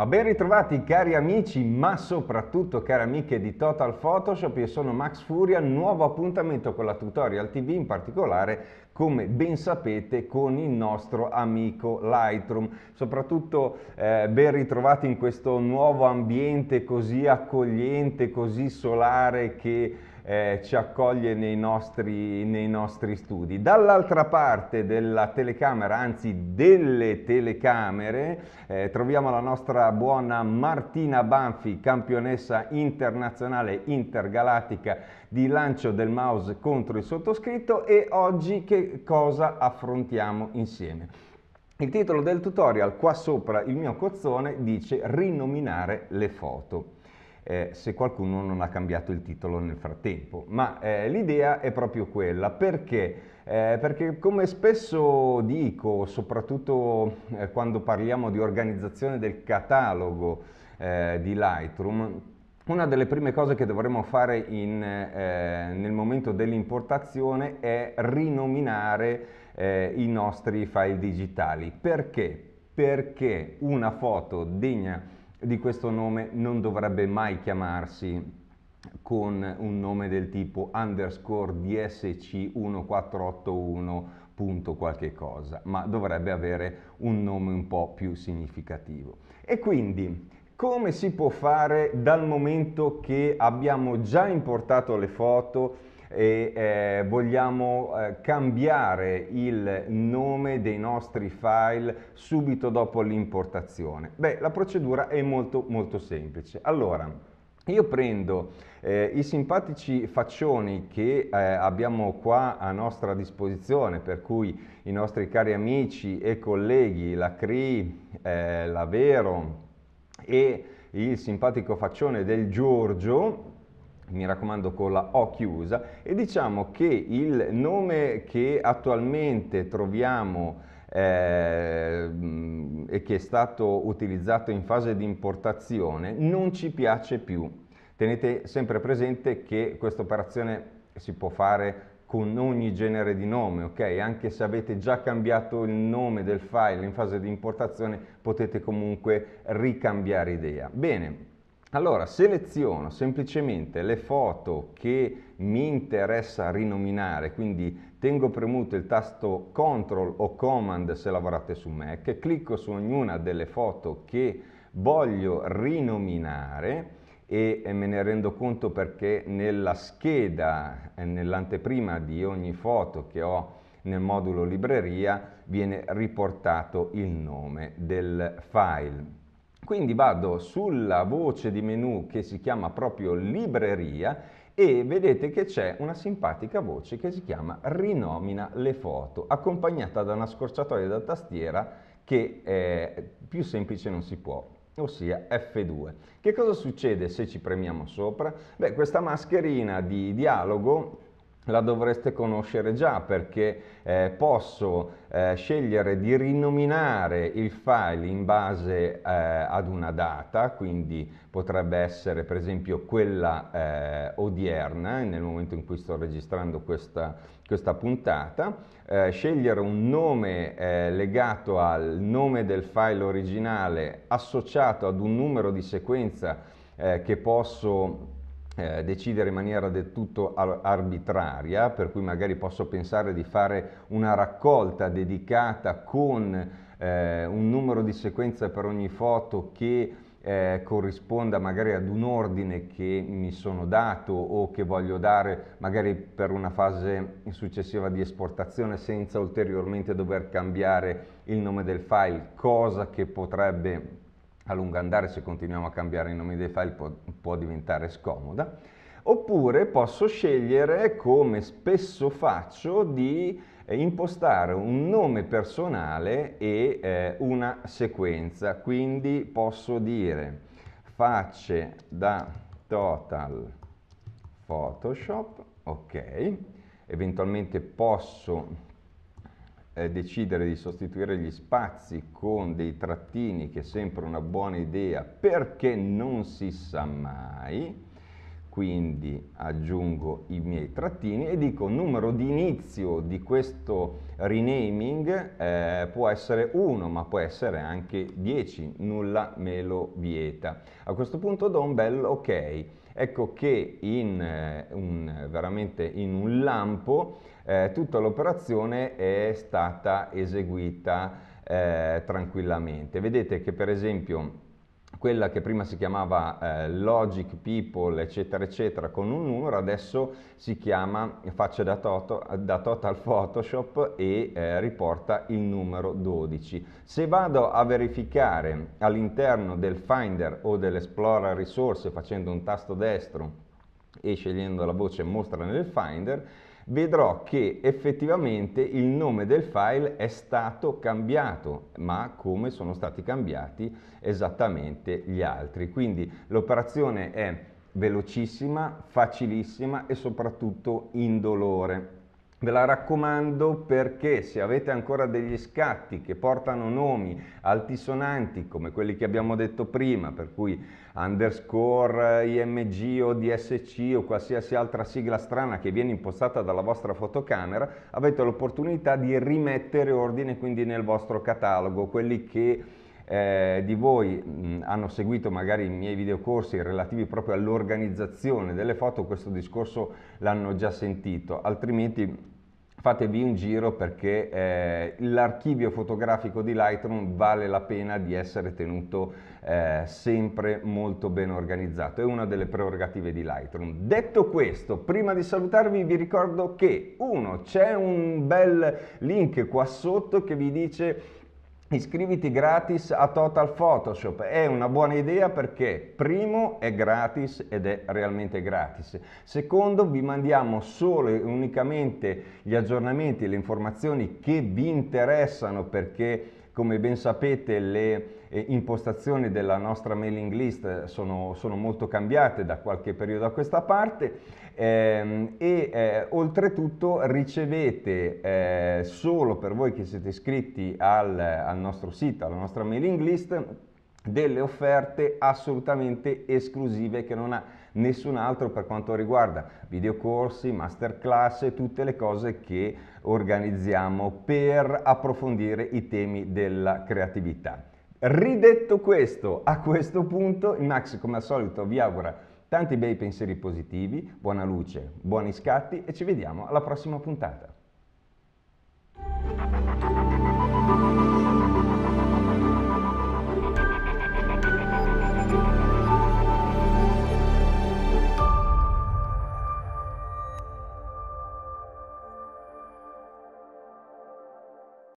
Ma ben ritrovati cari amici, ma soprattutto cari amiche di Total Photoshop, io sono Max Furia, nuovo appuntamento con la Tutorial TV, in particolare, come ben sapete, con il nostro amico Lightroom. Soprattutto eh, ben ritrovati in questo nuovo ambiente così accogliente, così solare che eh, ci accoglie nei nostri, nei nostri studi. Dall'altra parte della telecamera, anzi delle telecamere, eh, troviamo la nostra buona Martina Banfi, campionessa internazionale intergalattica di lancio del mouse contro il sottoscritto e oggi che cosa affrontiamo insieme? Il titolo del tutorial qua sopra il mio cozzone dice rinominare le foto eh, se qualcuno non ha cambiato il titolo nel frattempo. Ma eh, l'idea è proprio quella, perché? Eh, perché come spesso dico, soprattutto eh, quando parliamo di organizzazione del catalogo eh, di Lightroom, una delle prime cose che dovremmo fare in, eh, nel momento dell'importazione è rinominare eh, i nostri file digitali. Perché? Perché una foto degna di questo nome non dovrebbe mai chiamarsi con un nome del tipo underscore dsc1481 punto qualche cosa, ma dovrebbe avere un nome un po' più significativo. E quindi come si può fare dal momento che abbiamo già importato le foto e eh, vogliamo eh, cambiare il nome dei nostri file subito dopo l'importazione? Beh, la procedura è molto molto semplice. Allora, io prendo eh, i simpatici faccioni che eh, abbiamo qua a nostra disposizione, per cui i nostri cari amici e colleghi, la CRI, eh, la Vero e il simpatico faccione del Giorgio, mi raccomando con la O chiusa e diciamo che il nome che attualmente troviamo eh, e che è stato utilizzato in fase di importazione non ci piace più. Tenete sempre presente che questa operazione si può fare con ogni genere di nome, ok? Anche se avete già cambiato il nome del file in fase di importazione potete comunque ricambiare idea. Bene, allora, seleziono semplicemente le foto che mi interessa rinominare, quindi tengo premuto il tasto CTRL o COMMAND se lavorate su Mac, clicco su ognuna delle foto che voglio rinominare e me ne rendo conto perché nella scheda, eh, nell'anteprima di ogni foto che ho nel modulo libreria, viene riportato il nome del file. Quindi vado sulla voce di menu che si chiama proprio libreria e vedete che c'è una simpatica voce che si chiama rinomina le foto, accompagnata da una scorciatoia da tastiera che è più semplice non si può ossia F2. Che cosa succede se ci premiamo sopra? Beh, questa mascherina di dialogo la dovreste conoscere già perché eh, posso eh, scegliere di rinominare il file in base eh, ad una data, quindi potrebbe essere per esempio quella eh, odierna, nel momento in cui sto registrando questa, questa puntata, eh, scegliere un nome eh, legato al nome del file originale associato ad un numero di sequenza che posso eh, decidere in maniera del tutto arbitraria, per cui magari posso pensare di fare una raccolta dedicata con eh, un numero di sequenza per ogni foto che eh, corrisponda magari ad un ordine che mi sono dato o che voglio dare magari per una fase successiva di esportazione senza ulteriormente dover cambiare il nome del file, cosa che potrebbe a lungo andare se continuiamo a cambiare i nomi dei file può, può diventare scomoda, oppure posso scegliere, come spesso faccio, di eh, impostare un nome personale e eh, una sequenza, quindi posso dire facce da total Photoshop, ok, eventualmente posso eh, decidere di sostituire gli spazi con dei trattini che è sempre una buona idea perché non si sa mai quindi aggiungo i miei trattini e dico numero di inizio di questo renaming eh, può essere 1 ma può essere anche 10 nulla me lo vieta a questo punto do un bel ok ecco che in, eh, un, veramente in un lampo eh, tutta l'operazione è stata eseguita eh, tranquillamente. Vedete che per esempio quella che prima si chiamava eh, Logic People, eccetera, eccetera, con un numero, adesso si chiama faccia da, toto, da Total Photoshop e eh, riporta il numero 12. Se vado a verificare all'interno del Finder o dell'Explorer Risorse facendo un tasto destro e scegliendo la voce mostra nel Finder, vedrò che effettivamente il nome del file è stato cambiato, ma come sono stati cambiati esattamente gli altri. Quindi l'operazione è velocissima, facilissima e soprattutto indolore. Ve la raccomando perché se avete ancora degli scatti che portano nomi altisonanti come quelli che abbiamo detto prima, per cui underscore, img o dsc o qualsiasi altra sigla strana che viene impostata dalla vostra fotocamera, avete l'opportunità di rimettere ordine quindi nel vostro catalogo, quelli che eh, di voi mh, hanno seguito magari i miei videocorsi relativi proprio all'organizzazione delle foto, questo discorso l'hanno già sentito, altrimenti fatevi un giro perché eh, l'archivio fotografico di Lightroom vale la pena di essere tenuto eh, sempre molto ben organizzato, è una delle prerogative di Lightroom. Detto questo, prima di salutarvi vi ricordo che uno, c'è un bel link qua sotto che vi dice Iscriviti gratis a Total Photoshop, è una buona idea perché primo è gratis ed è realmente gratis, secondo vi mandiamo solo e unicamente gli aggiornamenti e le informazioni che vi interessano perché come ben sapete le eh, impostazioni della nostra mailing list sono, sono, molto cambiate da qualche periodo a questa parte ehm, e eh, oltretutto ricevete eh, solo per voi che siete iscritti al, al nostro sito, alla nostra mailing list, delle offerte assolutamente esclusive che non ha nessun altro per quanto riguarda videocorsi, masterclass, tutte le cose che organizziamo per approfondire i temi della creatività. Ridetto questo, a questo punto il Max come al solito vi augura tanti bei pensieri positivi, buona luce, buoni scatti e ci vediamo alla prossima puntata.